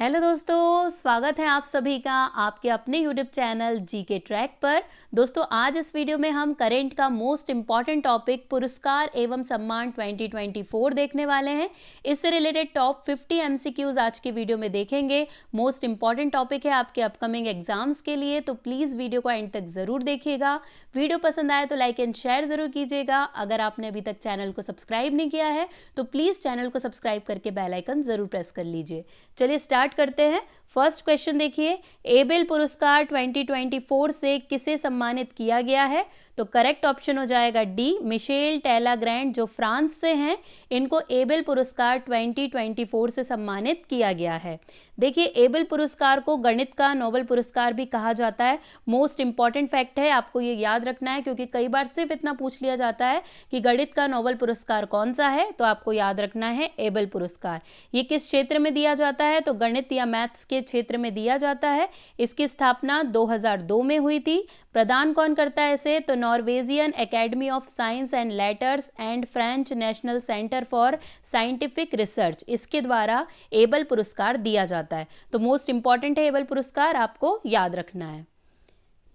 hello दोस्तों स्वागत है आप सभी का आपके अपने यूट्यूब चैनल जी के ट्रैक पर दोस्तों आज इस वीडियो में हम करेंट का मोस्ट इम्पॉर्टेंट टॉपिक पुरस्कार एवं सम्मान 2024 देखने वाले हैं इससे रिलेटेड टॉप 50 एमसीक्यूज आज की वीडियो में देखेंगे मोस्ट इम्पॉर्टेंट टॉपिक है आपके अपकमिंग एग्जाम्स के लिए तो प्लीज़ वीडियो को एंड तक ज़रूर देखिएगा वीडियो पसंद आए तो लाइक एंड शेयर ज़रूर कीजिएगा अगर आपने अभी तक चैनल को सब्सक्राइब नहीं किया है तो प्लीज़ चैनल को सब्सक्राइब करके बेलाइकन ज़रूर प्रेस कर लीजिए चलिए स्टार्ट स्टार्ट करते हैं फर्स्ट क्वेश्चन देखिए एबेल पुरस्कार 2024 से किसे सम्मानित किया गया है तो करेक्ट ऑप्शन हो जाएगा डी मिशेल टेला ग्रैंड जो फ्रांस से हैं इनको एबल पुरस्कार 2024 से सम्मानित किया गया है देखिए एबल पुरस्कार को गणित का नोबल पुरस्कार भी कहा जाता है मोस्ट इंपॉर्टेंट फैक्ट है आपको ये याद रखना है क्योंकि कई बार सिर्फ इतना पूछ लिया जाता है कि गणित का नोबल पुरस्कार कौन सा है तो आपको याद रखना है एबल पुरस्कार ये किस क्षेत्र में दिया जाता है तो गणित या मैथ्स के क्षेत्र में दिया जाता है इसकी स्थापना दो में हुई थी प्रदान कौन करता है इसे तो Norwegian Academy of Science and Letters and French National Centre for Scientific Research इसके द्वारा एबल पुरस्कार दिया जाता है तो मोस्ट इंपॉर्टेंट है एबल पुरस्कार आपको याद रखना है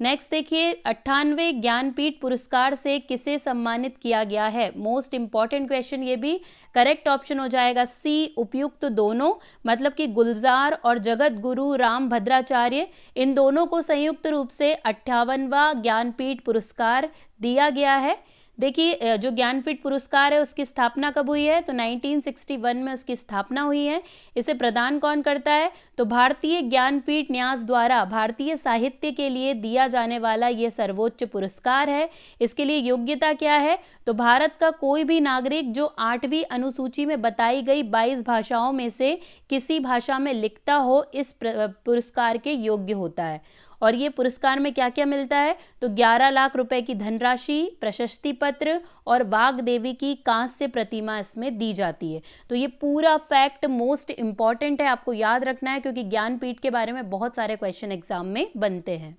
नेक्स्ट देखिए अट्ठानवे ज्ञानपीठ पुरस्कार से किसे सम्मानित किया गया है मोस्ट इंपॉर्टेंट क्वेश्चन ये भी करेक्ट ऑप्शन हो जाएगा सी उपयुक्त तो दोनों मतलब कि गुलजार और जगत गुरु राम भद्राचार्य इन दोनों को संयुक्त रूप से अट्ठावनवा ज्ञानपीठ पुरस्कार दिया गया है देखिए जो ज्ञानपीठ पुरस्कार है उसकी स्थापना कब हुई है तो 1961 में उसकी स्थापना हुई है इसे प्रदान कौन करता है तो भारतीय ज्ञानपीठ न्यास द्वारा भारतीय साहित्य के लिए दिया जाने वाला ये सर्वोच्च पुरस्कार है इसके लिए योग्यता क्या है तो भारत का कोई भी नागरिक जो आठवीं अनुसूची में बताई गई बाईस भाषाओं में से किसी भाषा में लिखता हो इस पुरस्कार के योग्य होता है और ये पुरस्कार में क्या क्या मिलता है तो 11 लाख रुपए की धनराशि प्रशस्ति पत्र और वाघ देवी की कांस्य प्रतिमा इसमें दी जाती है तो ये पूरा फैक्ट मोस्ट इंपॉर्टेंट है आपको याद रखना है क्योंकि ज्ञानपीठ के बारे में बहुत सारे क्वेश्चन एग्जाम में बनते हैं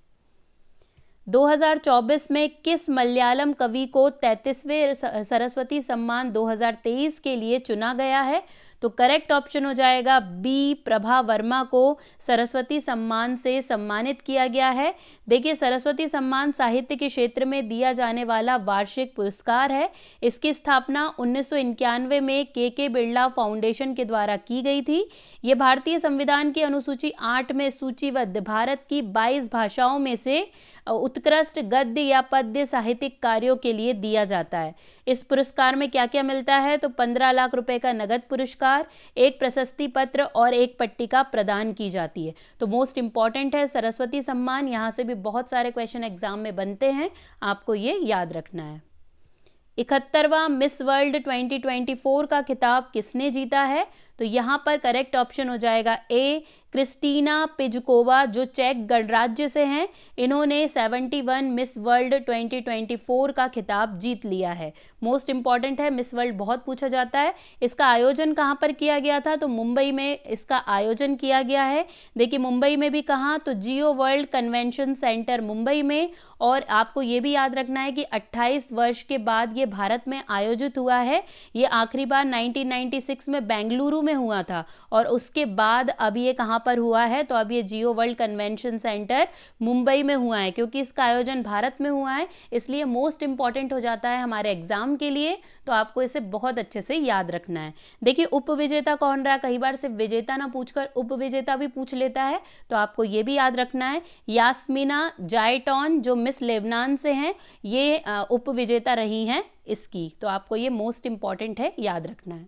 2024 में किस मलयालम कवि को तैंतीसवें सरस्वती सम्मान 2023 के लिए चुना गया है तो करेक्ट ऑप्शन हो जाएगा बी प्रभा वर्मा को सरस्वती सम्मान से सम्मानित किया गया है देखिए सरस्वती सम्मान साहित्य के क्षेत्र में दिया जाने वाला वार्षिक पुरस्कार है इसकी स्थापना उन्नीस में के के बिरला फाउंडेशन के द्वारा की गई थी ये भारतीय संविधान की अनुसूची आठ में सूचीबद्ध भारत की बाईस भाषाओं में से उत्कृष्ट गद्य या पद्य साहित्यिक कार्यों के लिए दिया जाता है इस पुरस्कार में क्या क्या मिलता है तो पंद्रह लाख रुपए का नगद पुरस्कार एक प्रशस्ति पत्र और एक पट्टिका प्रदान की जाती है तो मोस्ट इंपॉर्टेंट है सरस्वती सम्मान यहाँ से भी बहुत सारे क्वेश्चन एग्जाम में बनते हैं आपको ये याद रखना है इकहत्तरवा मिस वर्ल्ड 2024 का खिताब किसने जीता है तो यहाँ पर करेक्ट ऑप्शन हो जाएगा ए क्रिस्टीना पिजकोवा जो चेक गणराज्य से हैं इन्होंने 71 मिस वर्ल्ड 2024 का खिताब जीत लिया है मोस्ट इम्पॉर्टेंट है मिस वर्ल्ड बहुत पूछा जाता है इसका आयोजन कहाँ पर किया गया था तो मुंबई में इसका आयोजन किया गया है देखिए मुंबई में भी कहाँ तो Jio World Convention Centre Mumbai में और आपको ये भी याद रखना है कि अट्ठाईस वर्ष के बाद ये भारत में आयोजित हुआ है ये आखिरी बार नाइनटीन में बेंगलुरु में हुआ था और उसके बाद अब ये कहाँ पर हुआ है तो अब ये Jio World Convention Centre Mumbai में हुआ है क्योंकि इसका आयोजन भारत में हुआ है इसलिए मोस्ट इंपॉर्टेंट हो जाता है हमारे एग्जाम के लिए तो आपको इसे बहुत अच्छे से याद रखना है देखिए विजेता कौन रहा कई बार सिर्फ विजेता ना पूछकर विजेता भी पूछ लेता है तो आपको ये भी याद रखना है यास्मिना जायटॉन जो मिस लेबनान से हैं ये विजेता रही हैं इसकी तो आपको ये मोस्ट इंपॉर्टेंट है याद रखना है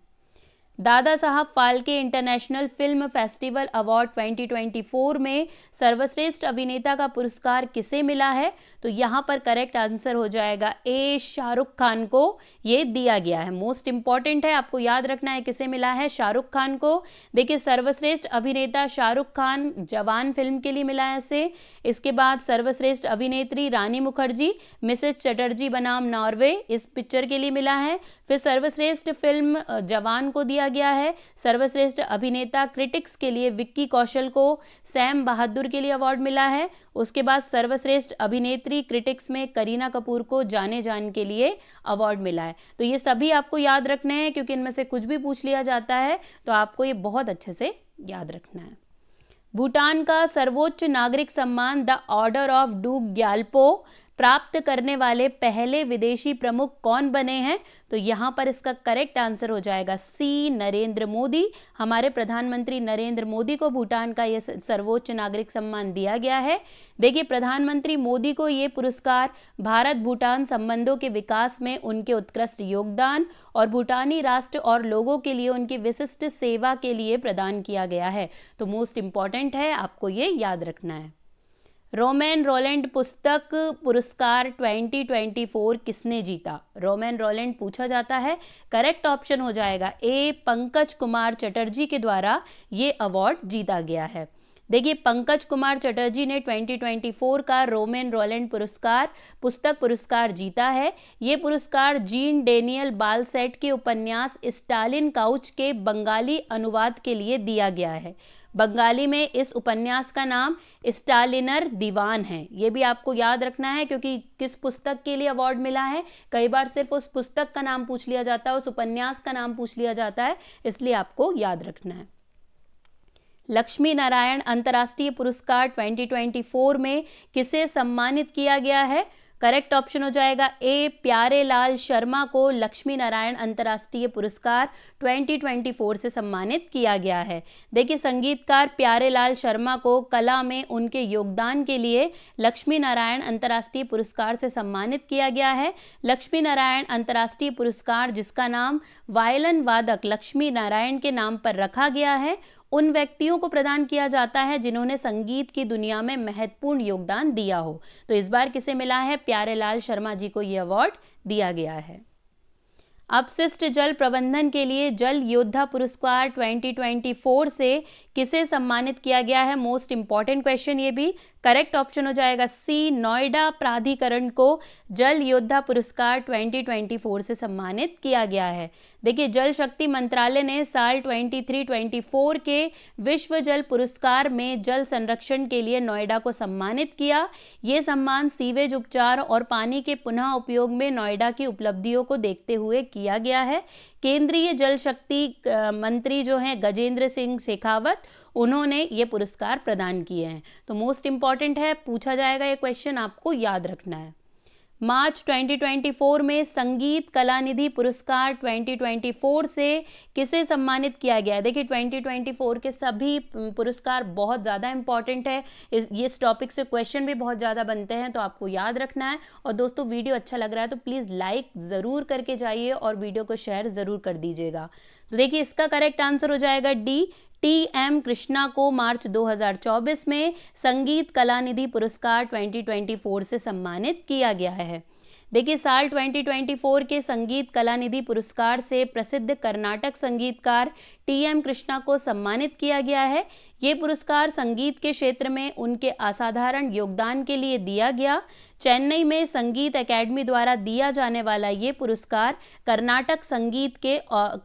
Dada Saheb Phalke International Film Festival Award 2024 में सर्वश्रेष्ठ अभिनेता का पुरस्कार किसे मिला है तो यहाँ पर करेक्ट आंसर हो जाएगा ए शाहरुख खान को यह दिया गया है मोस्ट इंपॉर्टेंट है आपको याद रखना है किसे मिला है शाहरुख खान को देखिए सर्वश्रेष्ठ अभिनेता शाहरुख खान जवान फिल्म के लिए मिला है इसे इसके बाद सर्वश्रेष्ठ अभिनेत्री रानी मुखर्जी मिसेज चटर्जी बनाम नॉर्वे इस पिक्चर के लिए मिला है फिर सर्वश्रेष्ठ फिल्म जवान को दिया गया है सर्वश्रेष्ठ अभिनेता क्रिटिक्स के लिए विक्की कौशल को सैम बहादुर के लिए अवार्ड मिला है उसके बाद सर्वश्रेष्ठ अभिनेत्री क्रिटिक्स में करीना कपूर को जाने जान के लिए अवार्ड मिला है तो ये सभी आपको याद रखने हैं क्योंकि इनमें से कुछ भी पूछ लिया जाता है तो आपको ये बहुत अच्छे से याद रखना है भूटान का सर्वोच्च नागरिक सम्मान द ऑर्डर ऑफ डू ग्याल्पो प्राप्त करने वाले पहले विदेशी प्रमुख कौन बने हैं तो यहाँ पर इसका करेक्ट आंसर हो जाएगा सी नरेंद्र मोदी हमारे प्रधानमंत्री नरेंद्र मोदी को भूटान का ये सर्वोच्च नागरिक सम्मान दिया गया है देखिए प्रधानमंत्री मोदी को ये पुरस्कार भारत भूटान संबंधों के विकास में उनके उत्कृष्ट योगदान और भूटानी राष्ट्र और लोगों के लिए उनकी विशिष्ट सेवा के लिए प्रदान किया गया है तो मोस्ट इम्पॉर्टेंट है आपको ये याद रखना है रोमैन रोलैंड पुस्तक पुरस्कार 2024 किसने जीता रोमैन रोलैंड पूछा जाता है करेक्ट ऑप्शन हो जाएगा ए पंकज कुमार चटर्जी के द्वारा ये अवार्ड जीता गया है देखिए पंकज कुमार चटर्जी ने 2024 का रोमेन रोलैंड पुरस्कार पुस्तक पुरस्कार जीता है ये पुरस्कार जीन डेनियल बालसेट के उपन्यास स्टालिन काउच के बंगाली अनुवाद के लिए दिया गया है बंगाली में इस उपन्यास का नाम स्टालिनर दीवान है ये भी आपको याद रखना है क्योंकि किस पुस्तक के लिए अवार्ड मिला है कई बार सिर्फ उस पुस्तक का नाम पूछ लिया जाता है उस उपन्यास का नाम पूछ लिया जाता है इसलिए आपको याद रखना है लक्ष्मी नारायण अंतर्राष्ट्रीय पुरस्कार 2024 में किसे सम्मानित किया गया है करेक्ट ऑप्शन हो जाएगा ए प्यारे लाल शर्मा को लक्ष्मी नारायण अंतर्राष्ट्रीय पुरस्कार 2024 से सम्मानित किया गया है देखिए संगीतकार प्यारे लाल शर्मा को कला में उनके योगदान के लिए लक्ष्मी नारायण अंतर्राष्ट्रीय पुरस्कार से सम्मानित किया गया है लक्ष्मी नारायण अंतर्राष्ट्रीय पुरस्कार जिसका नाम वायलन वादक लक्ष्मी नारायण के नाम पर रखा गया है उन व्यक्तियों को प्रदान किया जाता है जिन्होंने संगीत की दुनिया में महत्वपूर्ण योगदान दिया हो तो इस बार किसे मिला है प्यारेलाल शर्मा जी को यह अवार्ड दिया गया है अपशिष्ट जल प्रबंधन के लिए जल योद्धा पुरस्कार 2024 से किसे सम्मानित किया गया है मोस्ट इंपॉर्टेंट क्वेश्चन ये भी करेक्ट ऑप्शन हो जाएगा सी नोएडा प्राधिकरण को जल योद्धा पुरस्कार 2024 से सम्मानित किया गया है देखिए जल शक्ति मंत्रालय ने साल 23-24 के विश्व जल पुरस्कार में जल संरक्षण के लिए नोएडा को सम्मानित किया ये सम्मान सीवेज उपचार और पानी के पुनः उपयोग में नोएडा की उपलब्धियों को देखते हुए किया गया है केंद्रीय जल शक्ति मंत्री जो हैं गजेंद्र सिंह शेखावत उन्होंने ये पुरस्कार प्रदान किए हैं तो मोस्ट इम्पॉर्टेंट है पूछा जाएगा ये क्वेश्चन आपको याद रखना है मार्च 2024 में संगीत कला निधि पुरस्कार 2024 से किसे सम्मानित किया गया देखिए 2024 के सभी पुरस्कार बहुत ज़्यादा इंपॉर्टेंट है इस ये इस टॉपिक से क्वेश्चन भी बहुत ज़्यादा बनते हैं तो आपको याद रखना है और दोस्तों वीडियो अच्छा लग रहा है तो प्लीज़ लाइक ज़रूर करके जाइए और वीडियो को शेयर ज़रूर कर दीजिएगा तो देखिए इसका करेक्ट आंसर हो जाएगा डी टी एम कृष्णा को मार्च 2024 में संगीत कला निधि पुरस्कार 2024 से सम्मानित किया गया है देखिए साल 2024 के संगीत कला निधि पुरस्कार से प्रसिद्ध कर्नाटक संगीतकार टी एम कृष्णा को सम्मानित किया गया है ये पुरस्कार संगीत के क्षेत्र में उनके असाधारण योगदान के लिए दिया गया चेन्नई में संगीत एकेडमी द्वारा दिया जाने वाला ये पुरस्कार कर्नाटक संगीत के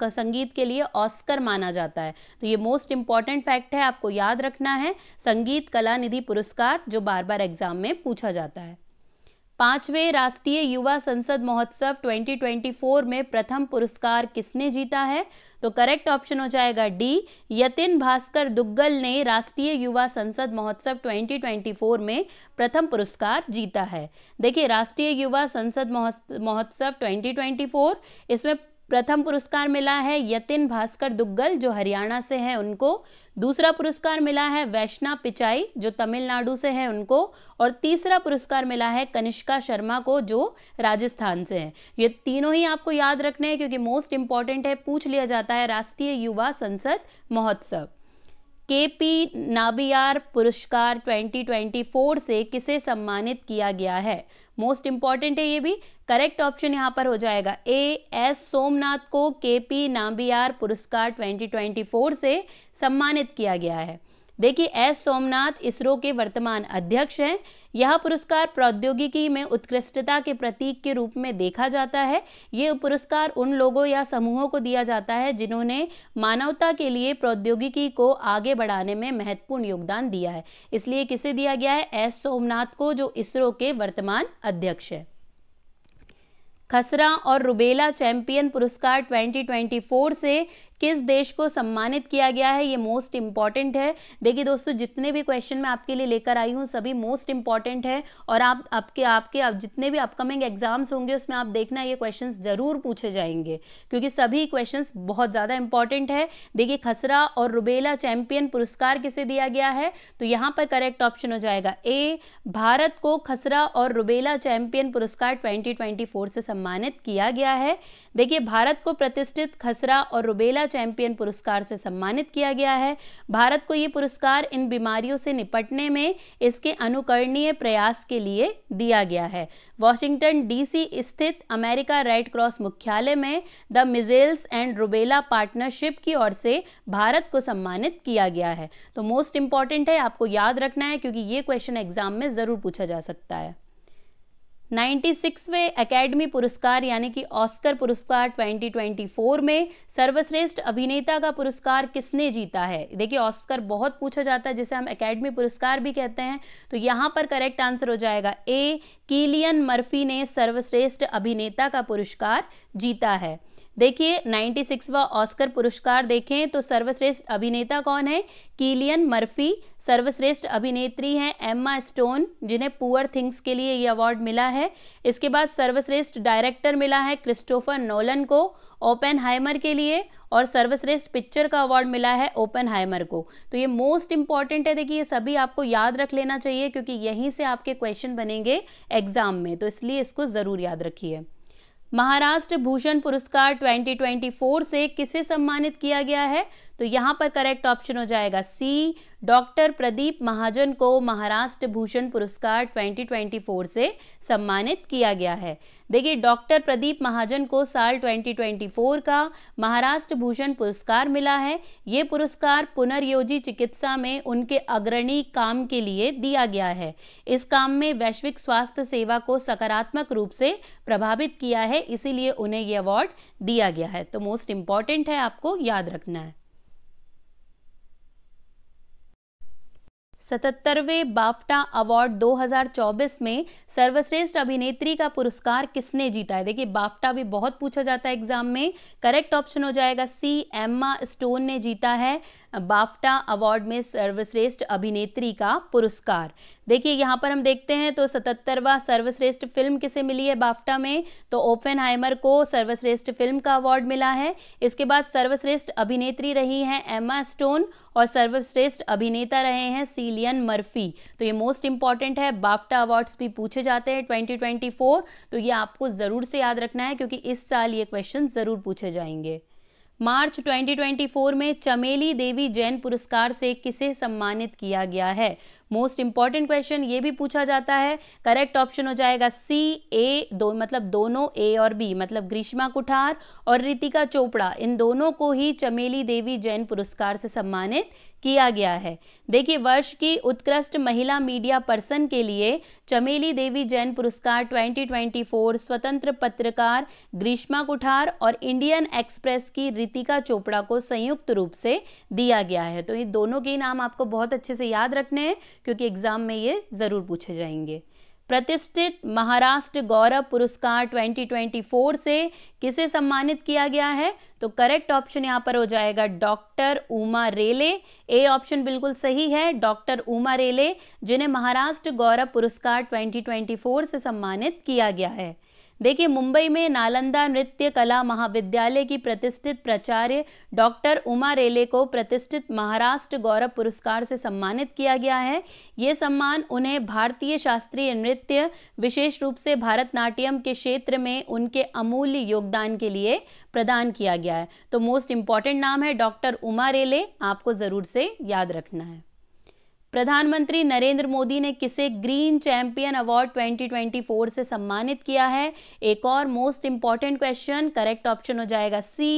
संगीत के लिए ऑस्कर माना जाता है तो ये मोस्ट इंपॉर्टेंट फैक्ट है आपको याद रखना है संगीत कला निधि पुरस्कार जो बार बार एग्जाम में पूछा जाता है पांचवें राष्ट्रीय युवा संसद महोत्सव 2024 में प्रथम पुरस्कार किसने जीता है तो करेक्ट ऑप्शन हो जाएगा डी यतिन भास्कर दुग्गल ने राष्ट्रीय युवा संसद महोत्सव 2024 में प्रथम पुरस्कार जीता है देखिए राष्ट्रीय युवा संसद महोत्सव 2024 इसमें प्रथम पुरस्कार मिला है यतिन भास्कर दुग्गल जो हरियाणा से है उनको दूसरा पुरस्कार मिला है वैष्णा पिचाई जो तमिलनाडु से है उनको और तीसरा पुरस्कार मिला है कनिष्का शर्मा को जो राजस्थान से है ये तीनों ही आपको याद रखने हैं क्योंकि मोस्ट इंपॉर्टेंट है पूछ लिया जाता है राष्ट्रीय युवा संसद महोत्सव के पी नाबियार पुरस्कार 2024 से किसे सम्मानित किया गया है मोस्ट इंपॉर्टेंट है ये भी करेक्ट ऑप्शन यहाँ पर हो जाएगा ए एस सोमनाथ को के पी नाम्बियार पुरस्कार 2024 से सम्मानित किया गया है देखिए एस सोमनाथ इसरो के वर्तमान अध्यक्ष हैं यह पुरस्कार प्रौद्योगिकी में उत्कृष्टता के प्रतीक के रूप में देखा जाता है ये पुरस्कार उन लोगों या समूहों को दिया जाता है जिन्होंने मानवता के लिए प्रौद्योगिकी को आगे बढ़ाने में महत्वपूर्ण योगदान दिया है इसलिए किसे दिया गया है एस सोमनाथ को जो इसरो के वर्तमान अध्यक्ष है खसरा और रुबेला चैंपियन पुरस्कार 2024 से किस देश को सम्मानित किया गया है ये मोस्ट इंपॉर्टेंट है देखिए दोस्तों जितने भी क्वेश्चन मैं आपके लिए लेकर आई हूँ सभी मोस्ट इंपॉर्टेंट है और आप आपके आपके आप जितने भी अपकमिंग एग्जाम्स होंगे उसमें आप देखना ये क्वेश्चन ज़रूर पूछे जाएंगे क्योंकि सभी क्वेश्चन बहुत ज़्यादा इंपॉर्टेंट है देखिए खसरा और रुबेला चैंपियन पुरस्कार किसे दिया गया है तो यहाँ पर करेक्ट ऑप्शन हो जाएगा ए भारत को खसरा और रुबेला चैंपियन पुरस्कार 2024 से सम्मानित किया गया है देखिए भारत को प्रतिष्ठित खसरा और रुबेला चैंपियन पुरस्कार से सम्मानित किया गया है भारत को ये पुरस्कार इन बीमारियों से निपटने में इसके अनुकरणीय प्रयास के लिए दिया गया है वॉशिंगटन डीसी स्थित अमेरिका रेड क्रॉस मुख्यालय में the Measles and Rubella Partnership की ओर से भारत को सम्मानित किया गया है तो मोस्ट इंपॉर्टेंट है आपको याद रखना है क्योंकि ये क्वेश्चन एग्जाम में ज़रूर पूछा जा सकता है नाइन्टी सिक्सवें अकेडमी पुरस्कार यानी कि ऑस्कर पुरस्कार 2024 में सर्वश्रेष्ठ अभिनेता का पुरस्कार किसने जीता है देखिए ऑस्कर बहुत पूछा जाता है जिसे हम अकेडमी पुरस्कार भी कहते हैं तो यहाँ पर करेक्ट आंसर हो जाएगा ए कीलियन मर्फी ने सर्वश्रेष्ठ अभिनेता का पुरस्कार जीता है देखिए 96वां ऑस्कर पुरस्कार देखें तो सर्वश्रेष्ठ अभिनेता कौन है कीलियन मर्फी सर्वश्रेष्ठ अभिनेत्री हैं एम्मा स्टोन जिन्हें पुअर थिंग्स के लिए ये अवार्ड मिला है इसके बाद सर्वश्रेष्ठ डायरेक्टर मिला है क्रिस्टोफर नोलन को ओपन हाइमर के लिए और सर्वश्रेष्ठ पिक्चर का अवार्ड मिला है ओपन हाइमर को तो ये मोस्ट इंपॉर्टेंट है देखिए ये सभी आपको याद रख लेना चाहिए क्योंकि यहीं से आपके क्वेश्चन बनेंगे एग्जाम में तो इसलिए इसको ज़रूर याद रखिए महाराष्ट्र भूषण पुरस्कार 2024 से किसे सम्मानित किया गया है तो यहाँ पर करेक्ट ऑप्शन हो जाएगा सी डॉक्टर प्रदीप महाजन को महाराष्ट्र भूषण पुरस्कार 2024 से सम्मानित किया गया है देखिए डॉक्टर प्रदीप महाजन को साल 2024 का महाराष्ट्र भूषण पुरस्कार मिला है ये पुरस्कार पुनर्योजी चिकित्सा में उनके अग्रणी काम के लिए दिया गया है इस काम में वैश्विक स्वास्थ्य सेवा को सकारात्मक रूप से प्रभावित किया है इसीलिए उन्हें ये अवार्ड दिया गया है तो मोस्ट इम्पॉर्टेंट है आपको याद रखना है सतहत्तरवें बाफ्टा अवार्ड 2024 में सर्वश्रेष्ठ अभिनेत्री का पुरस्कार किसने जीता है देखिए बाफ्टा भी बहुत पूछा जाता है एग्जाम में करेक्ट ऑप्शन हो जाएगा सी एम्मा स्टोन ने जीता है बाफ्टा अवार्ड में सर्वश्रेष्ठ अभिनेत्री का पुरस्कार देखिए यहाँ पर हम देखते हैं तो सतहत्तरवा सर्वश्रेष्ठ फिल्म किसे मिली है बाफ्टा में तो ओपन को सर्वश्रेष्ठ फिल्म का अवार्ड मिला है इसके बाद सर्वश्रेष्ठ अभिनेत्री रही हैं एमा स्टोन और सर्वश्रेष्ठ अभिनेता रहे हैं सीलियन मर्फी तो ये मोस्ट इंपॉर्टेंट है बाफ्टा अवार्ड्स भी पूछे जाते हैं ट्वेंटी तो ये आपको ज़रूर से याद रखना है क्योंकि इस साल ये क्वेश्चन ज़रूर पूछे जाएंगे मार्च 2024 में चमेली देवी जैन पुरस्कार से किसे सम्मानित किया गया है मोस्ट इंपॉर्टेंट क्वेश्चन ये भी पूछा जाता है करेक्ट ऑप्शन हो जाएगा सी ए दो मतलब दोनों ए और बी मतलब ग्रीष्मा कुठार और रितिका चोपड़ा इन दोनों को ही चमेली देवी जैन पुरस्कार से सम्मानित किया गया है देखिए वर्ष की उत्कृष्ट महिला मीडिया पर्सन के लिए चमेली देवी जैन पुरस्कार 2024 स्वतंत्र पत्रकार ग्रीष्मा कुठार और इंडियन एक्सप्रेस की रितिका चोपड़ा को संयुक्त रूप से दिया गया है तो ये दोनों के नाम आपको बहुत अच्छे से याद रखने हैं क्योंकि एग्ज़ाम में ये ज़रूर पूछे जाएंगे प्रतिष्ठित महाराष्ट्र गौरव पुरस्कार 2024 से किसे सम्मानित किया गया है तो करेक्ट ऑप्शन यहाँ पर हो जाएगा doctor Uma Rele A option बिल्कुल सही है डॉक्टर उमा रेले जिन्हें महाराष्ट्र गौरव पुरस्कार 2024 से सम्मानित किया गया है देखिए मुंबई में नालंदा नृत्य कला महाविद्यालय की प्रतिष्ठित प्राचार्य डॉक्टर उमा रेले को प्रतिष्ठित महाराष्ट्र गौरव पुरस्कार से सम्मानित किया गया है ये सम्मान उन्हें भारतीय शास्त्रीय नृत्य विशेष रूप से भारतनाट्यम के क्षेत्र में उनके अमूल्य योगदान के लिए प्रदान किया गया है तो मोस्ट इम्पॉर्टेंट नाम है डॉक्टर उमा रेले आपको ज़रूर से याद रखना है प्रधानमंत्री नरेंद्र मोदी ने किसे ग्रीन चैंपियन अवार्ड 2024 से सम्मानित किया है एक और most important question correct option हो जाएगा सी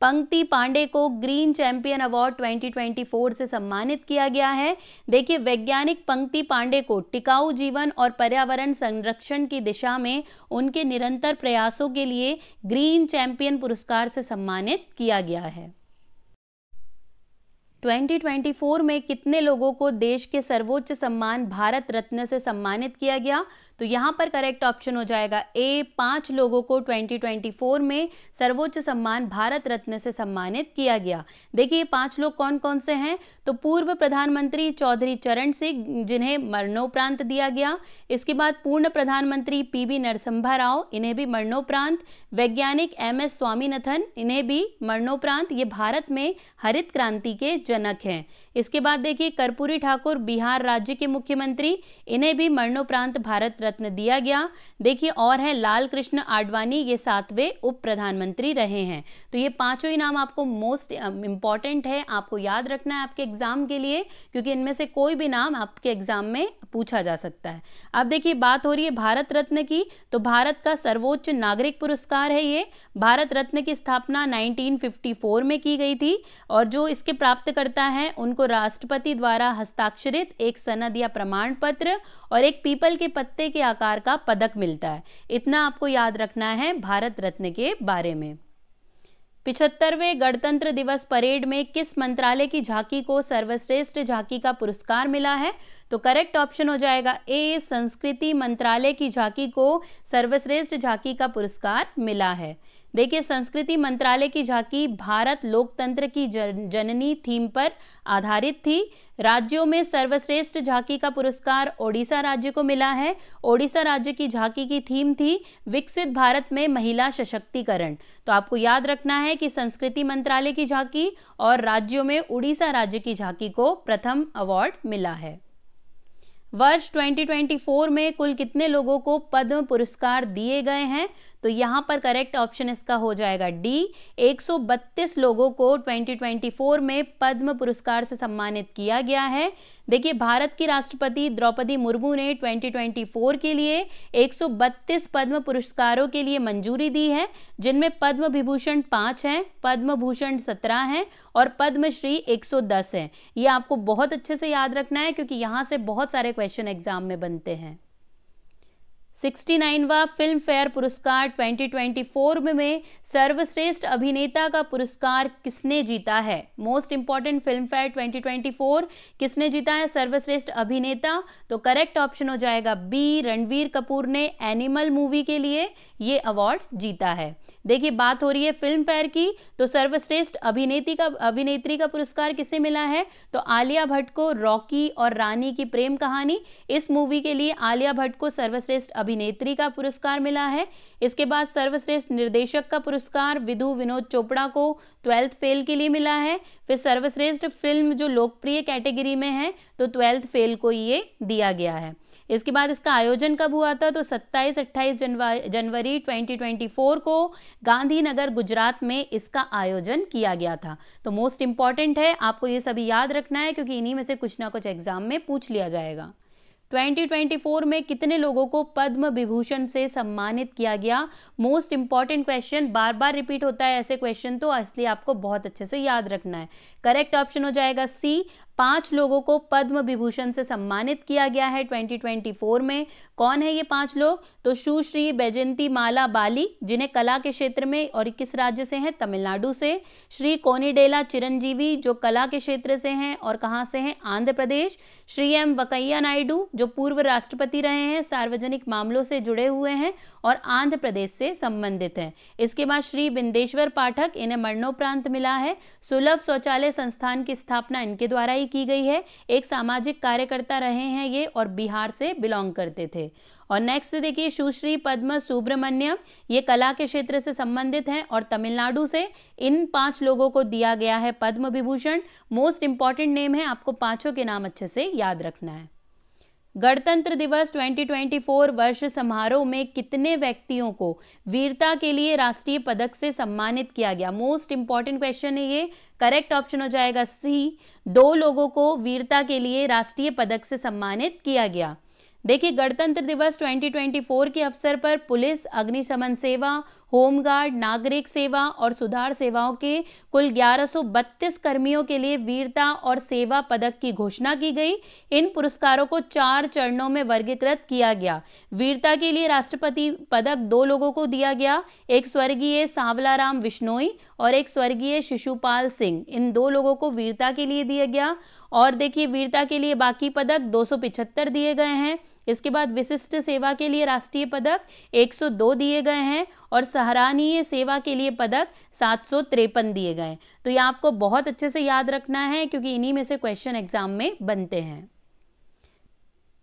पंक्ति पांडे को ग्रीन चैंपियन अवार्ड 2024 से सम्मानित किया गया है देखिए वैज्ञानिक पंक्ति पांडे को टिकाऊ जीवन और पर्यावरण संरक्षण की दिशा में उनके निरंतर प्रयासों के लिए ग्रीन चैंपियन पुरस्कार से सम्मानित किया गया है 2024 में कितने लोगों को देश के सर्वोच्च सम्मान भारत रत्न से सम्मानित किया गया तो यहाँ पर करेक्ट ऑप्शन हो जाएगा ए पांच लोगों को 2024 में सर्वोच्च सम्मान भारत रत्न से सम्मानित किया गया देखिए पांच लोग कौन कौन से हैं तो पूर्व प्रधानमंत्री चौधरी चरण सिंह जिन्हें मरणोपरांत दिया गया इसके बाद पूर्ण प्रधानमंत्री पी वी नरसिम्हा राव इन्हें भी मरणोपरांत वैज्ञानिक एम एस स्वामीनाथन इन्हें भी मरणोपरांत ये भारत में हरित क्रांति के जनक हैं इसके बाद देखिए कर्पूरी ठाकुर बिहार राज्य के मुख्यमंत्री इन्हें भी मरणोपरांत भारत रत्न रत्न दिया गया देखिए और है लाल कृष्ण आडवाणी ये सातवें उप प्रधानमंत्री रहे हैं तो ये पांचों इनाम आपको मोस्ट इंपॉर्टेंट है आपको याद रखना है आपके एग्जाम के लिए क्योंकि इनमें से कोई भी नाम आपके एग्जाम में पूछा जा सकता है अब देखिए बात हो रही है भारत रत्न की तो भारत का सर्वोच्च नागरिक पुरस्कार है ये भारत रत्न की स्थापना 1954 में की गई थी और जो इसके प्राप्तकर्ता हैं उनको राष्ट्रपति द्वारा हस्ताक्षरित एक सनद या प्रमाण पत्र और एक पीपल के पत्ते के आकार का पदक मिलता है इतना आपको याद रखना है भारत रत्न के बारे में पिछहत्तरवें गणतंत्र दिवस परेड में किस मंत्रालय की झांकी को सर्वश्रेष्ठ झांकी का पुरस्कार मिला है तो करेक्ट ऑप्शन हो जाएगा ए संस्कृति मंत्रालय की झांकी को सर्वश्रेष्ठ झांकी का पुरस्कार मिला है देखिए संस्कृति मंत्रालय की झांकी भारत लोकतंत्र की जननी थीम पर आधारित थी राज्यों में सर्वश्रेष्ठ झांकी का पुरस्कार ओडिशा राज्य को मिला है ओडिशा राज्य की झांकी की थीम थी विकसित भारत में महिला सशक्तिकरण तो आपको याद रखना है कि संस्कृति मंत्रालय की झांकी और राज्यों में उड़ीसा राज्य की झांकी को प्रथम अवार्ड मिला है वर्ष 2024 में कुल कितने लोगों को पद्म पुरस्कार दिए गए हैं तो यहाँ पर करेक्ट ऑप्शन इसका हो जाएगा डी 132 लोगों को 2024 में पद्म पुरस्कार से सम्मानित किया गया है देखिए भारत की राष्ट्रपति द्रौपदी मुर्मू ने 2024 के लिए 132 पद्म पुरस्कारों के लिए मंजूरी दी है जिनमें पद्म विभूषण पाँच हैं पद्म भूषण सत्रह हैं और पद्मश्री 110 हैं ये आपको बहुत अच्छे से याद रखना है क्योंकि यहाँ से बहुत सारे क्वेश्चन एग्जाम में बनते हैं 69वां फिल्म फेयर पुरस्कार 2024 में सर्वश्रेष्ठ अभिनेता का पुरस्कार किसने जीता है मोस्ट इंपॉर्टेंट फिल्म फेयर 2024 किसने जीता है सर्वश्रेष्ठ अभिनेता तो करेक्ट ऑप्शन हो जाएगा बी रणवीर कपूर ने एनिमल मूवी के लिए ये अवार्ड जीता है देखिए बात हो रही है फिल्म फेयर की तो सर्वश्रेष्ठ अभिनेत्री का अभिनेत्री का पुरस्कार किसे मिला है तो आलिया भट्ट को रॉकी और रानी की प्रेम कहानी इस मूवी के लिए आलिया भट्ट को सर्वश्रेष्ठ अभिनेत्री का पुरस्कार मिला है इसके बाद सर्वश्रेष्ठ निर्देशक का पुरस्कार विधु विनोद चोपड़ा को ट्वेल्थ फेल के लिए मिला है फिर सर्वश्रेष्ठ फिल्म जो लोकप्रिय कैटेगरी में है तो ट्वेल्थ फेल को ये दिया गया है इसके बाद इसका आयोजन कब हुआ था तो 27 28 जनवरी जनवरी 2024 को गांधीनगर गुजरात में इसका आयोजन किया गया था तो मोस्ट इंपॉर्टेंट है आपको ये सभी याद रखना है क्योंकि इन्हीं में से कुछ ना कुछ एग्जाम में पूछ लिया जाएगा 2024 में कितने लोगों को पद्म विभूषण से सम्मानित किया गया मोस्ट इंपॉर्टेंट क्वेश्चन बार बार रिपीट होता है ऐसे क्वेश्चन तो इसलिए आपको बहुत अच्छे से याद रखना है करेक्ट ऑप्शन हो जाएगा सी पांच लोगों को पद्म विभूषण से सम्मानित किया गया है 2024 में कौन है ये पांच लोग तो सुश्री बैजंती माला बाली जिन्हें कला के क्षेत्र में और किस राज्य से हैं तमिलनाडु से श्री कोनीडेला चिरंजीवी जो कला के क्षेत्र से हैं और कहाँ से हैं आंध्र प्रदेश श्री एम वकैया नायडू जो पूर्व राष्ट्रपति रहे हैं सार्वजनिक मामलों से जुड़े हुए हैं और आंध्र प्रदेश से संबंधित हैं इसके बाद श्री बिंदेश्वर पाठक इन्हें मरणोपरांत मिला है सुलभ शौचालय संस्थान की स्थापना इनके द्वारा ही की गई है एक सामाजिक कार्यकर्ता रहे हैं ये और बिहार से बिलोंग करते थे और नेक्स्ट देखिए सुश्री पद्म सुब्रमण्यम ये कला के क्षेत्र से संबंधित हैं और तमिलनाडु से इन पांच लोगों को दिया गया है Padma Vibhushan most important name है आपको पांचों के नाम अच्छे से याद रखना है गणतंत्र दिवस 2024 वर्ष समारोह में कितने व्यक्तियों को वीरता के लिए राष्ट्रीय पदक से सम्मानित किया गया मोस्ट इंपॉर्टेंट क्वेश्चन है ये करेक्ट ऑप्शन हो जाएगा सी दो लोगों को वीरता के लिए राष्ट्रीय पदक से सम्मानित किया गया देखिए गणतंत्र दिवस 2024 के अवसर पर पुलिस अग्निशमन सेवा होमगार्ड नागरिक सेवा और सुधार सेवाओं के कुल 1132 कर्मियों के लिए वीरता और सेवा पदक की घोषणा की गई इन पुरस्कारों को चार चरणों में वर्गीकृत किया गया वीरता के लिए राष्ट्रपति पदक दो लोगों को दिया गया एक स्वर्गीय सांवलाराम विश्नोई और एक स्वर्गीय शिशुपाल सिंह इन दो लोगों को वीरता के लिए दिया गया और देखिए वीरता के लिए बाकी पदक दो दिए गए हैं इसके बाद विशिष्ट सेवा के लिए राष्ट्रीय पदक 102 दिए गए हैं और सराहनीय सेवा के लिए पदक सात दिए गए तो ये आपको बहुत अच्छे से याद रखना है क्योंकि इन्हीं में से क्वेश्चन एग्जाम में बनते हैं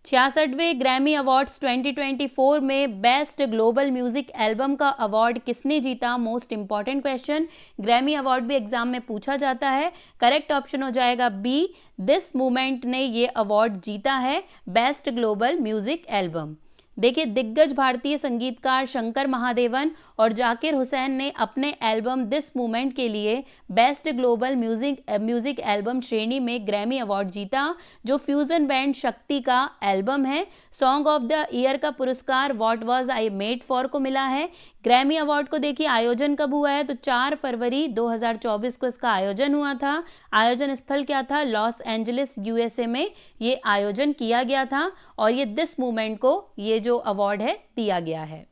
छियासठवें ग्रैमी अवार्ड्स 2024 में बेस्ट ग्लोबल म्यूजिक एल्बम का अवार्ड किसने जीता most important question Grammy award भी एग्जाम में पूछा जाता है करेक्ट ऑप्शन हो जाएगा बी दिस मूमेंट ने ये अवार्ड जीता है बेस्ट ग्लोबल म्यूजिक एल्बम देखिए दिग्गज भारतीय संगीतकार शंकर महादेवन और जाकिर हुसैन ने अपने एल्बम दिस मूमेंट के लिए best global music music album श्रेणी में ग्रैमी अवार्ड जीता जो फ्यूजन बैंड शक्ति का एल्बम है सॉन्ग ऑफ द ईयर का पुरस्कार What Was I Made For को मिला है ग्रैमी अवार्ड को देखिए आयोजन कब हुआ है तो 4 फरवरी 2024 को इसका आयोजन हुआ था आयोजन स्थल क्या था लॉस एंजलिस यूएसए में ये आयोजन किया गया था और ये दिस मूवमेंट को ये जो अवार्ड है दिया गया है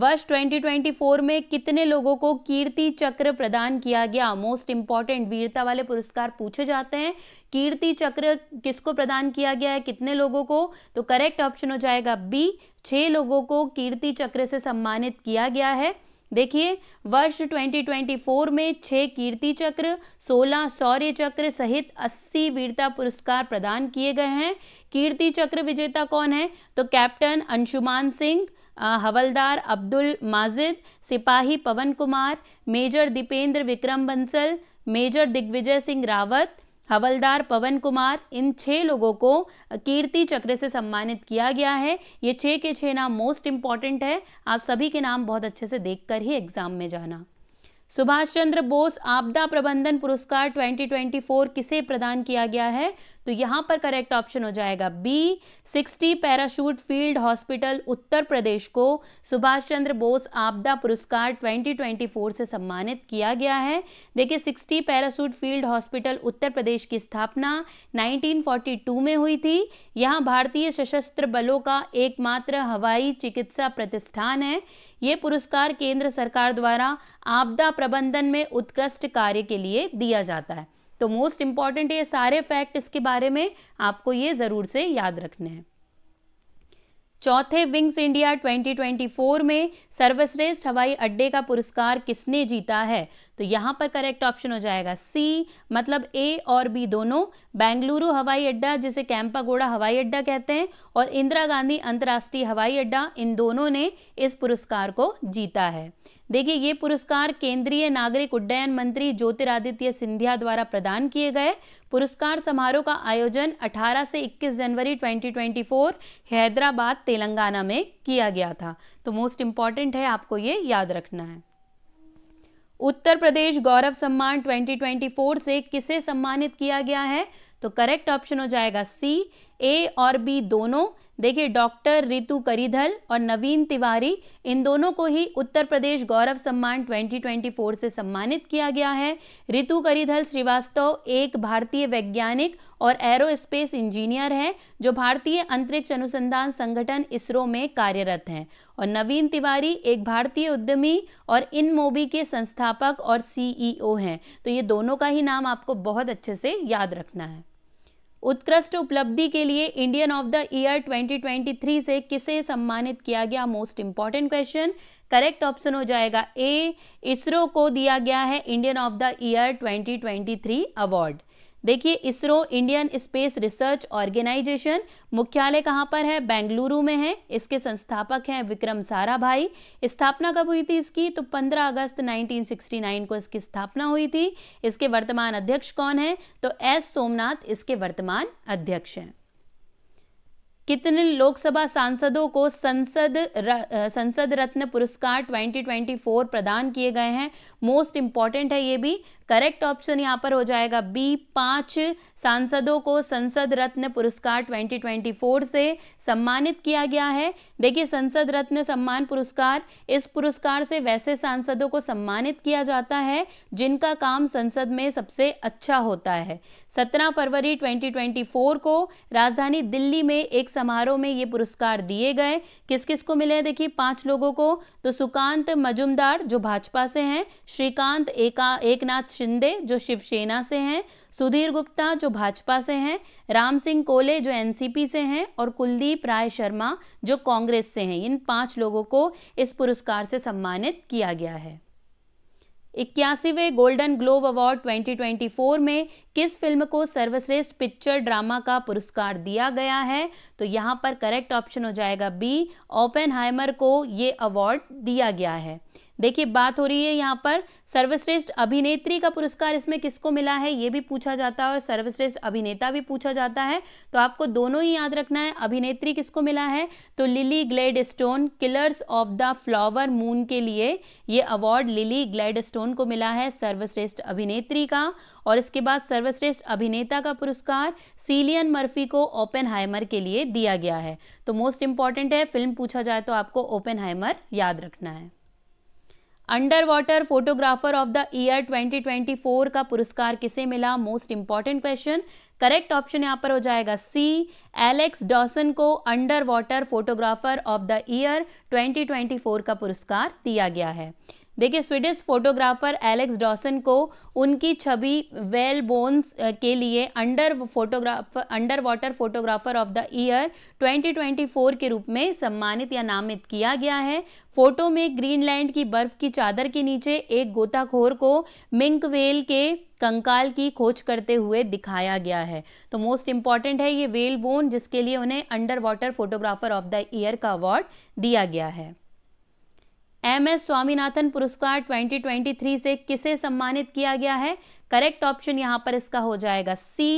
वर्ष 2024 में कितने लोगों को कीर्ति चक्र प्रदान किया गया मोस्ट इंपॉर्टेंट वीरता वाले पुरस्कार पूछे जाते हैं कीर्ति चक्र किसको प्रदान किया गया है कितने लोगों को तो करेक्ट ऑप्शन हो जाएगा बी छः लोगों को कीर्ति चक्र से सम्मानित किया गया है देखिए वर्ष 2024 में छः कीर्ति चक्र 16 शौर्य चक्र सहित 80 वीरता पुरस्कार प्रदान किए गए हैं कीर्ति चक्र विजेता कौन है तो कैप्टन अंशुमान सिंह हवलदार अब्दुल माजिद सिपाही पवन कुमार मेजर दीपेंद्र विक्रम बंसल मेजर दिग्विजय सिंह रावत हवलदार पवन कुमार इन छः लोगों को कीर्ति चक्र से सम्मानित किया गया है ये छः के छः नाम मोस्ट इम्पॉर्टेंट है आप सभी के नाम बहुत अच्छे से देख ही एग्जाम में जाना सुभाष चंद्र बोस आपदा प्रबंधन पुरस्कार 2024 किसे प्रदान किया गया है तो यहाँ पर करेक्ट ऑप्शन हो जाएगा B sixty parachute field hospital Uttar Pradesh को सुभाष चंद्र बोस आपदा पुरस्कार 2024 से सम्मानित किया गया है देखिए sixty parachute field hospital Uttar Pradesh की स्थापना 1942 में हुई थी यहाँ भारतीय सशस्त्र बलों का एकमात्र हवाई चिकित्सा प्रतिष्ठान है ये पुरस्कार केंद्र सरकार द्वारा आपदा प्रबंधन में उत्कृष्ट कार्य के लिए दिया जाता है तो मोस्ट इंपॉर्टेंट ये सारे फैक्ट इसके बारे में आपको ये ज़रूर से याद रखने हैं चौथे विंग्स इंडिया 2024 में सर्वश्रेष्ठ हवाई अड्डे का पुरस्कार किसने जीता है तो यहाँ पर करेक्ट ऑप्शन हो जाएगा सी मतलब ए और बी दोनों बेंगलुरु हवाई अड्डा जिसे कैंपागोड़ा हवाई अड्डा कहते हैं और इंदिरा गांधी अंतर्राष्ट्रीय हवाई अड्डा इन दोनों ने इस पुरस्कार को जीता है देखिए ये पुरस्कार केंद्रीय नागरिक उड्डयन मंत्री ज्योतिरादित्य सिंधिया द्वारा प्रदान किए गए पुरस्कार समारोह का आयोजन 18 से 21 जनवरी 2024 हैदराबाद तेलंगाना में किया गया था तो मोस्ट इम्पॉर्टेंट है आपको ये याद रखना है उत्तर प्रदेश गौरव सम्मान 2024 से किसे सम्मानित किया गया है तो करेक्ट ऑप्शन हो जाएगा सी ए और बी दोनों देखिए डॉक्टर रितु करीधल और नवीन तिवारी इन दोनों को ही उत्तर प्रदेश गौरव सम्मान 2024 से सम्मानित किया गया है रितु करीधल श्रीवास्तव एक भारतीय वैज्ञानिक और एरोस्पेस इंजीनियर हैं जो भारतीय अंतरिक्ष अनुसंधान संगठन इसरो में कार्यरत हैं और नवीन तिवारी एक भारतीय उद्यमी और इन मोबी के संस्थापक और सीईओ e हैं तो ये दोनों का ही नाम आपको बहुत अच्छे से याद रखना है उत्कृष्ट उपलब्धि के लिए इंडियन ऑफ द ईयर 2023 से किसे सम्मानित किया गया most important question correct option हो जाएगा ए इसरो को दिया गया है Indian of the Year 2023 award देखिए ISRO Indian Space Research Organisation मुख्यालय कहाँ पर है बेंगलुरु में है इसके संस्थापक हैं विक्रम सारा भाई स्थापना कब हुई थी इसकी तो 15 अगस्त 1969 को इसकी स्थापना हुई थी इसके वर्तमान अध्यक्ष कौन है तो एस सोमनाथ इसके वर्तमान अध्यक्ष हैं कितने लोकसभा सांसदों को संसद र, संसद रत्न पुरस्कार 2024 प्रदान किए गए हैं मोस्ट इंपॉर्टेंट है ये भी करेक्ट ऑप्शन यहाँ पर हो जाएगा बी पांच सांसदों को संसद रत्न पुरस्कार 2024 से सम्मानित किया गया है देखिए संसद रत्न सम्मान पुरस्कार इस पुरस्कार से वैसे सांसदों को सम्मानित किया जाता है जिनका काम संसद में सबसे अच्छा होता है 17 फरवरी 2024 को राजधानी दिल्ली में एक समारोह में ये पुरस्कार दिए गए किस किस को मिले देखिए पांच लोगों को तो सुकांत मजुमदार जो भाजपा से हैं श्रीकांत एका एकनाथ शिंदे जो शिवसेना से हैं सुधीर गुप्ता जो भाजपा से हैं राम सिंह कोले जो एनसीपी से हैं और कुलदीप राय शर्मा जो कांग्रेस से हैं इन पांच लोगों को इस पुरस्कार से सम्मानित किया गया है इक्यासीवें गोल्डन ग्लोब अवार्ड 2024 में किस फिल्म को सर्वश्रेष्ठ पिक्चर ड्रामा का पुरस्कार दिया गया है तो यहाँ पर करेक्ट ऑप्शन हो जाएगा बी ओपेन को ये अवार्ड दिया गया है देखिए बात हो रही है यहाँ पर सर्वश्रेष्ठ अभिनेत्री का पुरस्कार इसमें किसको मिला है ये भी पूछा जाता है और सर्वश्रेष्ठ अभिनेता भी पूछा जाता है तो आपको दोनों ही याद रखना है अभिनेत्री किसको मिला है तो Lily Gladstone Killers of the Flower Moon के लिए ये अवार्ड लिली ग्लेड स्टोन को मिला है सर्वश्रेष्ठ अभिनेत्री का और इसके बाद सर्वश्रेष्ठ अभिनेता का पुरस्कार सीलियन मर्फी को ओपन के लिए दिया गया है तो मोस्ट इंपॉर्टेंट है फिल्म पूछा जाए तो आपको ओपन याद रखना है Underwater Photographer of the Year 2024 का पुरस्कार किसे मिला most important question correct option यहाँ पर हो जाएगा सी एलेक्स डॉसन को Underwater Photographer of the Year 2024 का पुरस्कार दिया गया है देखिए स्वीडिश फोटोग्राफर एलेक्स डॉसन को उनकी छवि वेल बोन्स के लिए Under Photographer Underwater Photographer of the Year 2024 के रूप में सम्मानित या नामित किया गया है फोटो में ग्रीनलैंड की बर्फ की चादर के नीचे एक गोताखोर को मिंक वेल के कंकाल की खोज करते हुए दिखाया गया है तो मोस्ट इंपॉर्टेंट है ये वेल बोन जिसके लिए उन्हें Underwater Photographer of the year का अवार्ड दिया गया है एम एस स्वामीनाथन पुरस्कार 2023 से किसे सम्मानित किया गया है करेक्ट ऑप्शन यहाँ पर इसका हो जाएगा सी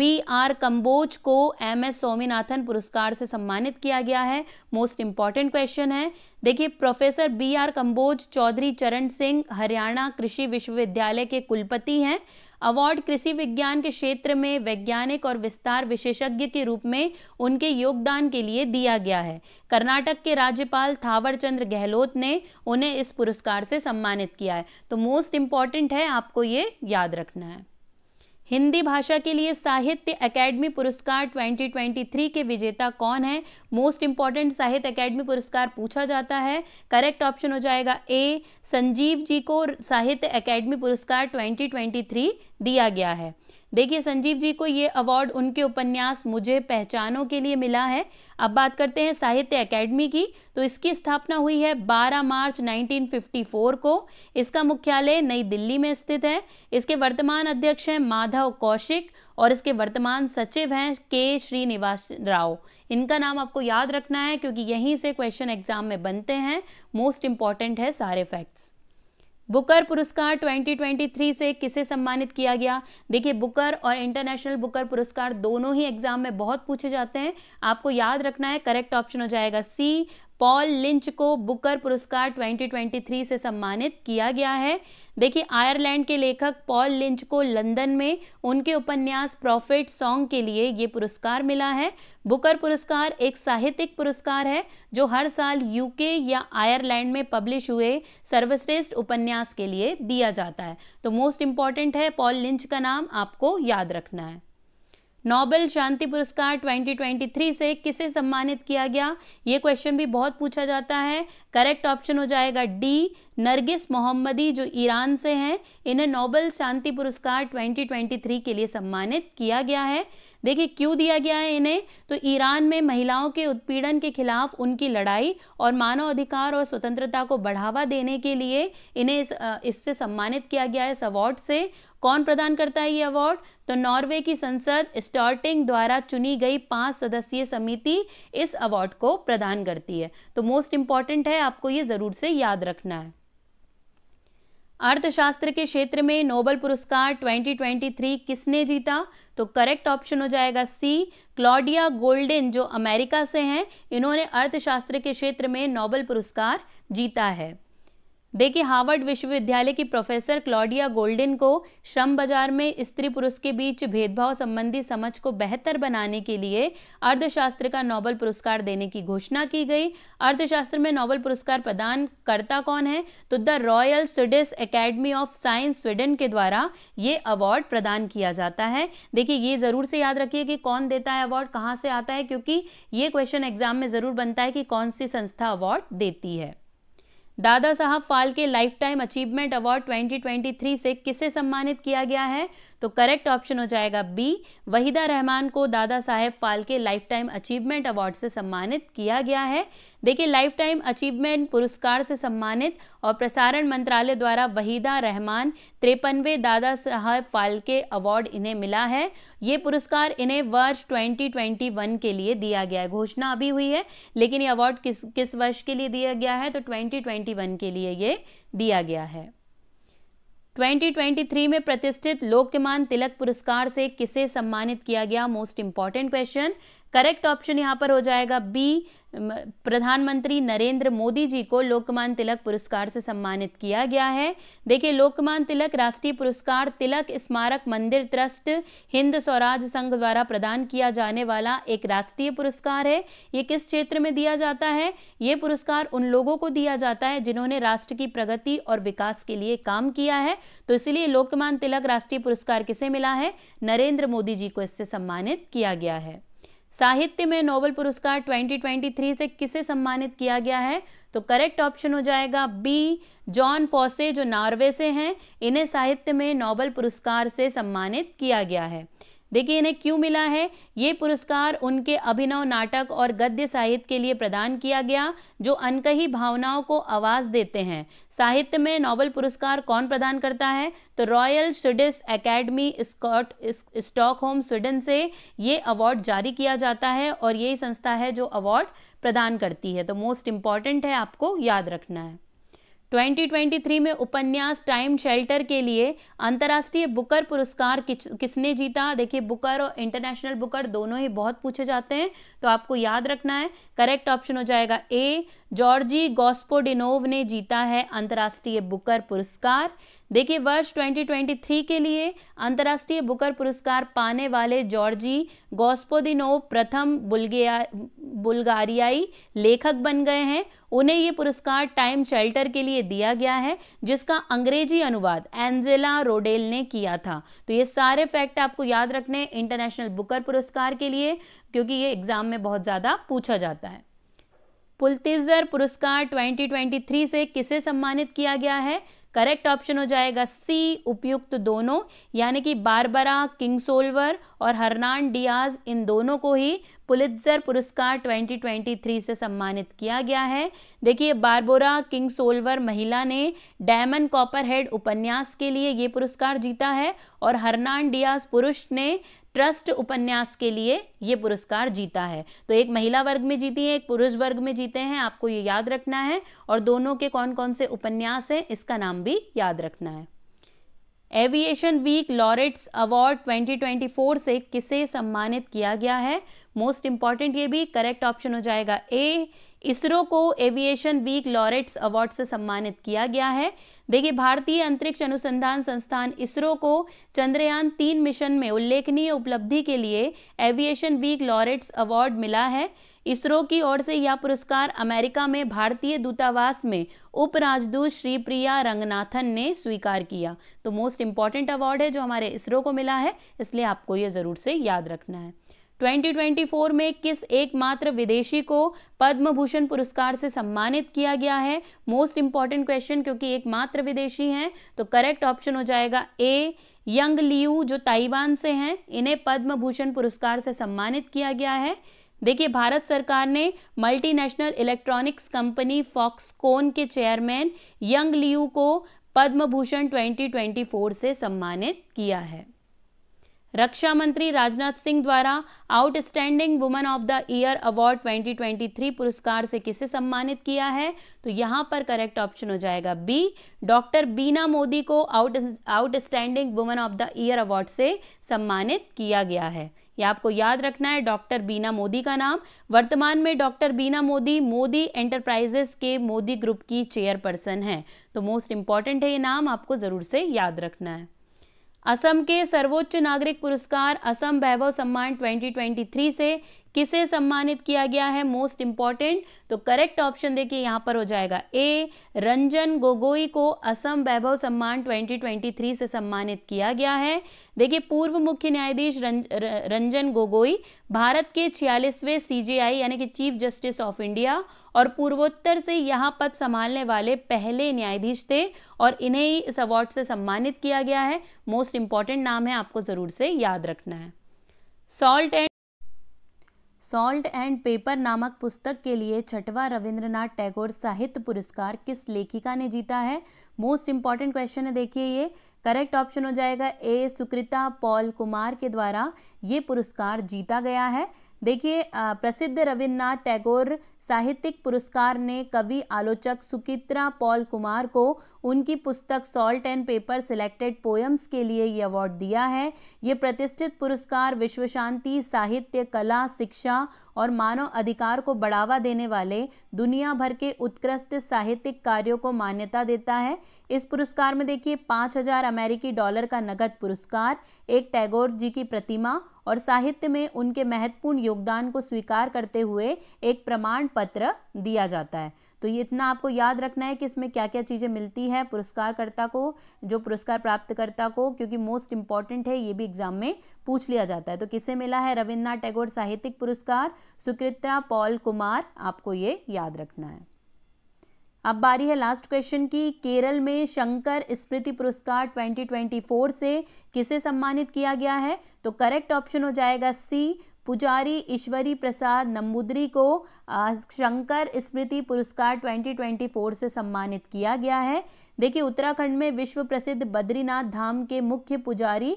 बी आर कंबोज को एम एस स्वामीनाथन पुरस्कार से सम्मानित किया गया है मोस्ट इंपॉर्टेंट क्वेश्चन है देखिए professor B R Kamboj Chaudhary Charan Singh Haryana कृषि विश्वविद्यालय के कुलपति हैं अवार्ड कृषि विज्ञान के क्षेत्र में वैज्ञानिक और विस्तार विशेषज्ञ के रूप में उनके योगदान के लिए दिया गया है कर्नाटक के राज्यपाल थावर चंद्र गहलोत ने उन्हें इस पुरस्कार से सम्मानित किया है तो मोस्ट इम्पॉर्टेंट है आपको ये याद रखना है हिंदी भाषा के लिए साहित्य अकेडमी पुरस्कार 2023 के विजेता कौन है मोस्ट इंपॉर्टेंट साहित्य अकेडमी पुरस्कार पूछा जाता है करेक्ट ऑप्शन हो जाएगा ए संजीव जी को साहित्य अकेडमी पुरस्कार 2023 दिया गया है देखिए संजीव जी को ये अवार्ड उनके उपन्यास मुझे पहचानों के लिए मिला है अब बात करते हैं साहित्य अकेडमी की तो इसकी स्थापना हुई है 12 मार्च 1954 को इसका मुख्यालय नई दिल्ली में स्थित है इसके वर्तमान अध्यक्ष हैं माधव कौशिक और इसके वर्तमान सचिव हैं के श्रीनिवास राव इनका नाम आपको याद रखना है क्योंकि यहीं से क्वेश्चन एग्जाम में बनते हैं मोस्ट इंपॉर्टेंट है सारे फैक्ट्स बुकर पुरस्कार 2023 से किसे सम्मानित किया गया देखिए बुकर और इंटरनेशनल बुकर पुरस्कार दोनों ही एग्जाम में बहुत पूछे जाते हैं आपको याद रखना है करेक्ट ऑप्शन हो जाएगा सी पॉल लिंच को बुकर पुरस्कार 2023 से सम्मानित किया गया है देखिए आयरलैंड के लेखक पॉल लिंच को लंदन में उनके उपन्यास प्रॉफिट सॉन्ग के लिए ये पुरस्कार मिला है बुकर पुरस्कार एक साहित्यिक पुरस्कार है जो हर साल यूके या आयरलैंड में पब्लिश हुए सर्वश्रेष्ठ उपन्यास के लिए दिया जाता है तो मोस्ट इम्पॉर्टेंट है पॉल लिंच का नाम आपको याद रखना है नोबेल शांति पुरस्कार 2023 से किसे सम्मानित किया गया ये क्वेश्चन भी बहुत पूछा जाता है करेक्ट ऑप्शन हो जाएगा डी नरगिस मोहम्मदी जो ईरान से हैं इन्हें नोबेल शांति पुरस्कार 2023 के लिए सम्मानित किया गया है देखिए क्यों दिया गया है इन्हें तो ईरान में महिलाओं के उत्पीड़न के खिलाफ उनकी लड़ाई और मानव अधिकार और स्वतंत्रता को बढ़ावा देने के लिए इन्हें इससे इस सम्मानित किया गया है इस अवार्ड से कौन प्रदान करता है ये अवार्ड तो नॉर्वे की संसद स्टार्टिंग द्वारा चुनी गई पांच सदस्यीय समिति इस अवार्ड को प्रदान करती है तो मोस्ट इंपॉर्टेंट है आपको ये जरूर से याद रखना है अर्थशास्त्र के क्षेत्र में नोबल पुरस्कार 2023 किसने जीता तो करेक्ट ऑप्शन हो जाएगा सी क्लॉडिया गोल्डन जो अमेरिका से हैं इन्होंने अर्थशास्त्र के क्षेत्र में नोबल पुरस्कार जीता है देखिए हार्वर्ड विश्वविद्यालय की प्रोफेसर क्लॉडिया गोल्डन को श्रम बाजार में स्त्री पुरुष के बीच भेदभाव संबंधी समझ को बेहतर बनाने के लिए अर्थशास्त्र का नोबल पुरस्कार देने की घोषणा की गई अर्थशास्त्र में नोबल पुरस्कार प्रदान करता कौन है तो the Royal Swedish Academy of Science Sweden के द्वारा ये अवार्ड प्रदान किया जाता है देखिए ये ज़रूर से याद रखिए कि कौन देता है अवार्ड कहाँ से आता है क्योंकि ये क्वेश्चन एग्जाम में ज़रूर बनता है कि कौन सी संस्था अवार्ड देती है Dada Saheb Phalke Lifetime Achievement Award 2023 से किसे सम्मानित किया गया है तो करेक्ट ऑप्शन हो जाएगा बी वहीदा रहमान को Dada Saheb Phalke Lifetime Achievement Award से सम्मानित किया गया है देखिए लाइफ टाइम अचीवमेंट पुरस्कार से सम्मानित और प्रसारण मंत्रालय द्वारा वहीदा रहमान त्रेपनवे दादा साहब फाल्के अवार्ड इन्हें मिला है ये पुरस्कार इन्हें वर्ष 2021 के लिए दिया गया है घोषणा अभी हुई है लेकिन ये अवार्ड किस किस वर्ष के लिए दिया गया है तो 2021 के लिए ये दिया गया है 2023 में प्रतिष्ठित लोकमान तिलक पुरस्कार से किसे सम्मानित किया गया most important question correct option यहाँ पर हो जाएगा बी प्रधानमंत्री नरेंद्र मोदी जी को लोकमान तिलक पुरस्कार से सम्मानित किया गया है देखिए लोकमान तिलक राष्ट्रीय पुरस्कार तिलक स्मारक मंदिर ट्रस्ट हिंद स्वराज संघ द्वारा प्रदान किया जाने वाला एक राष्ट्रीय पुरस्कार है ये किस क्षेत्र में दिया जाता है ये पुरस्कार उन लोगों को दिया जाता है जिन्होंने राष्ट्र की प्रगति और विकास के लिए काम किया है तो इसलिए लोकमान तिलक राष्ट्रीय पुरस्कार किसे मिला है नरेंद्र मोदी जी को इससे सम्मानित किया गया है साहित्य में नोबल पुरस्कार 2023 से किसे सम्मानित किया गया है तो करेक्ट ऑप्शन हो जाएगा बी जॉन फॉसे जो नॉर्वे से हैं इन्हें साहित्य में नोबल पुरस्कार से सम्मानित किया गया है देखिए इन्हें क्यों मिला है ये पुरस्कार उनके अभिनव नाटक और गद्य साहित्य के लिए प्रदान किया गया जो अनकही भावनाओं को आवाज़ देते हैं साहित्य में नोबल पुरस्कार कौन प्रदान करता है तो रॉयल स्वीडिश एकेडमी स्कॉट स्टॉकहोम स्वीडन से ये अवार्ड जारी किया जाता है और यही संस्था है जो अवार्ड प्रदान करती है तो मोस्ट इम्पॉर्टेंट है आपको याद रखना है 2023 में उपन्यास टाइम शेल्टर के लिए अंतर्राष्ट्रीय बुकर पुरस्कार किस, किसने जीता देखिए बुकर और इंटरनेशनल बुकर दोनों ही बहुत पूछे जाते हैं तो आपको याद रखना है करेक्ट ऑप्शन हो जाएगा ए जॉर्जी गॉस्पोडिनोव ने जीता है अंतर्राष्ट्रीय बुकर पुरस्कार देखिए वर्ष 2023 के लिए अंतर्राष्ट्रीय बुकर पुरस्कार पाने वाले जॉर्जी गोस्पोदिनोव प्रथम बुल्गिया बुल्गारियाई लेखक बन गए हैं उन्हें ये पुरस्कार टाइम शेल्टर के लिए दिया गया है जिसका अंग्रेजी अनुवाद एंजेला रोडेल ने किया था तो ये सारे फैक्ट आपको याद रखने इंटरनेशनल बुकर पुरस्कार के लिए क्योंकि ये एग्जाम में बहुत ज़्यादा पूछा जाता है पुलतीजर पुरस्कार 2023 से किसे सम्मानित किया गया है करेक्ट ऑप्शन हो जाएगा सी उपयुक्त दोनों यानी कि बारबरा किंगसोल्वर और हरनान डियाज इन दोनों को ही पुलित्जर पुरस्कार 2023 से सम्मानित किया गया है देखिए बारबोरा किंग सोल्वर महिला ने डायमंड कॉपर हेड उपन्यास के लिए ये पुरस्कार जीता है और हरनान डियाज पुरुष ने ट्रस्ट उपन्यास के लिए ये पुरस्कार जीता है तो एक महिला वर्ग में जीती है एक पुरुष वर्ग में जीते हैं आपको ये याद रखना है और दोनों के कौन कौन से उपन्यास हैं इसका नाम भी याद रखना है एविएशन वीक लॉरेट्स अवार्ड 2024 से किसे सम्मानित किया गया है मोस्ट इंपॉर्टेंट ये भी करेक्ट ऑप्शन हो जाएगा ए इसरो को एविएशन वीक लॉरेट्स अवार्ड से सम्मानित किया गया है देखिए भारतीय अंतरिक्ष अनुसंधान संस्थान इसरो को चंद्रयान तीन मिशन में उल्लेखनीय उपलब्धि के लिए एविएशन वीक लॉरेट्स अवार्ड मिला है इसरो की ओर से यह पुरस्कार अमेरिका में भारतीय दूतावास में उप राजदूत श्री प्रिया रंगनाथन ने स्वीकार किया तो मोस्ट इम्पॉर्टेंट अवार्ड है जो हमारे इसरो को मिला है इसलिए आपको ये ज़रूर से याद रखना है 2024 में किस एकमात्र विदेशी को पद्म भूषण पुरस्कार से सम्मानित किया गया है मोस्ट इंपॉर्टेंट क्वेश्चन क्योंकि एकमात्र विदेशी हैं तो करेक्ट ऑप्शन हो जाएगा ए यंग लियू जो ताइवान से हैं इन्हें पद्म भूषण पुरस्कार से सम्मानित किया गया है देखिए भारत सरकार ने मल्टीनेशनल इलेक्ट्रॉनिक्स कंपनी फॉक्सकोन के चेयरमैन यंग लियू को पद्म भूषण 2024 से सम्मानित किया है रक्षा मंत्री राजनाथ सिंह द्वारा outstanding woman of the year award 2023 पुरस्कार से किसे सम्मानित किया है तो यहाँ पर करेक्ट ऑप्शन हो जाएगा बी डॉक्टर बीना मोदी को out outstanding woman of the year award से सम्मानित किया गया है यह आपको याद रखना है डॉक्टर बीना मोदी का नाम वर्तमान में डॉक्टर बीना मोदी मोदी एंटरप्राइजेस के मोदी ग्रुप की चेयरपर्सन है तो मोस्ट इंपॉर्टेंट है ये नाम आपको ज़रूर से याद रखना है असम के सर्वोच्च नागरिक पुरस्कार असम वैभव सम्मान 2023 से किसे सम्मानित किया गया है मोस्ट इंपॉर्टेंट तो करेक्ट ऑप्शन देखिए यहां पर हो जाएगा ए रंजन गोगोई को असम वैभव सम्मान 2023 से सम्मानित किया गया है देखिए पूर्व मुख्य न्यायाधीश रंजन गोगोई भारत के छियालीसवें सीजेआई यानी कि चीफ जस्टिस ऑफ इंडिया और पूर्वोत्तर से यहां पद संभालने वाले पहले न्यायाधीश थे और इन्हें ही इस अवार्ड से सम्मानित किया गया है मोस्ट इंपॉर्टेंट नाम है आपको ज़रूर से याद रखना है salt and salt and pepper नामक पुस्तक के लिए छठवा रविंद्रनाथ टैगोर साहित्य पुरस्कार किस लेखिका ने जीता है मोस्ट इंपॉर्टेंट क्वेश्चन है देखिए ये करेक्ट ऑप्शन हो जाएगा ए सुकृता पॉल कुमार के द्वारा ये पुरस्कार जीता गया है देखिए प्रसिद्ध रविन्द्रनाथ टैगोर साहित्यिक पुरस्कार ने कवि आलोचक सुकित्रा पॉल कुमार को उनकी पुस्तक salt and pepper selected poems के लिए ये अवार्ड दिया है ये प्रतिष्ठित पुरस्कार विश्व शांति साहित्य कला शिक्षा और मानव अधिकार को बढ़ावा देने वाले दुनिया भर के उत्कृष्ट साहित्यिक कार्यों को मान्यता देता है इस पुरस्कार में देखिए पाँच हजार अमेरिकी डॉलर का नगद पुरस्कार एक टैगोर जी की प्रतिमा और साहित्य में उनके महत्वपूर्ण योगदान को स्वीकार करते हुए एक प्रमाण पत्र दिया जाता है तो ये इतना आपको याद रखना है कि इसमें क्या क्या चीज़ें मिलती हैं पुरस्कारकर्ता को जो पुरस्कार प्राप्तकर्ता को क्योंकि मोस्ट इंपॉर्टेंट है ये भी एग्जाम में पूछ लिया जाता है तो किसे मिला है रविन्द्रनाथ टैगोर साहित्यिक पुरस्कार सुकृत्रा पॉल कुमार आपको ये याद रखना है अब बारी है लास्ट क्वेश्चन की केरल में शंकर स्मृति पुरस्कार 2024 से किसे सम्मानित किया गया है तो करेक्ट ऑप्शन हो जाएगा सी पुजारी ईश्वरी प्रसाद नंबूदरी को शंकर स्मृति पुरस्कार 2024 से सम्मानित किया गया है देखिए उत्तराखंड में विश्व प्रसिद्ध बद्रीनाथ धाम के मुख्य पुजारी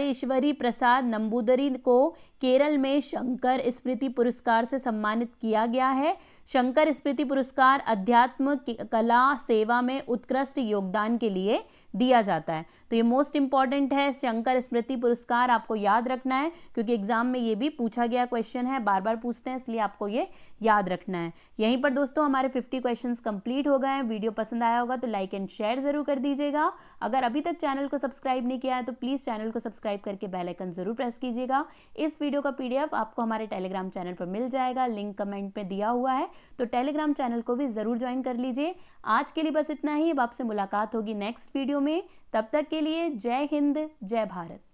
ईश्वरी प्रसाद नंबूदरी को केरल में शंकर स्मृति पुरस्कार से सम्मानित किया गया है शंकर स्मृति पुरस्कार अध्यात्म कला सेवा में उत्कृष्ट योगदान के लिए दिया जाता है तो ये मोस्ट इंपॉर्टेंट है शंकर स्मृति पुरस्कार आपको याद रखना है क्योंकि एग्जाम में ये भी पूछा गया क्वेश्चन है बार बार पूछते हैं इसलिए आपको ये याद रखना है यहीं पर दोस्तों हमारे फिफ्टी क्वेश्चन कंप्लीट हो गए हैं वीडियो पसंद आया होगा तो लाइक एंड शेयर ज़रूर कर दीजिएगा अगर अभी तक चैनल को सब्सक्राइब नहीं किया है तो प्लीज़ चैनल को सब्सक्राइब करके बेलाइकन ज़रूर प्रेस कीजिएगा इस वीडियो का पी आपको हमारे टेलीग्राम चैनल पर मिल जाएगा लिंक कमेंट में दिया हुआ है तो टेलीग्राम चैनल को भी ज़रूर ज्वाइन कर लीजिए आज के लिए बस इतना ही अब आपसे मुलाकात होगी नेक्स्ट वीडियो में तब तक के लिए जय हिंद जय भारत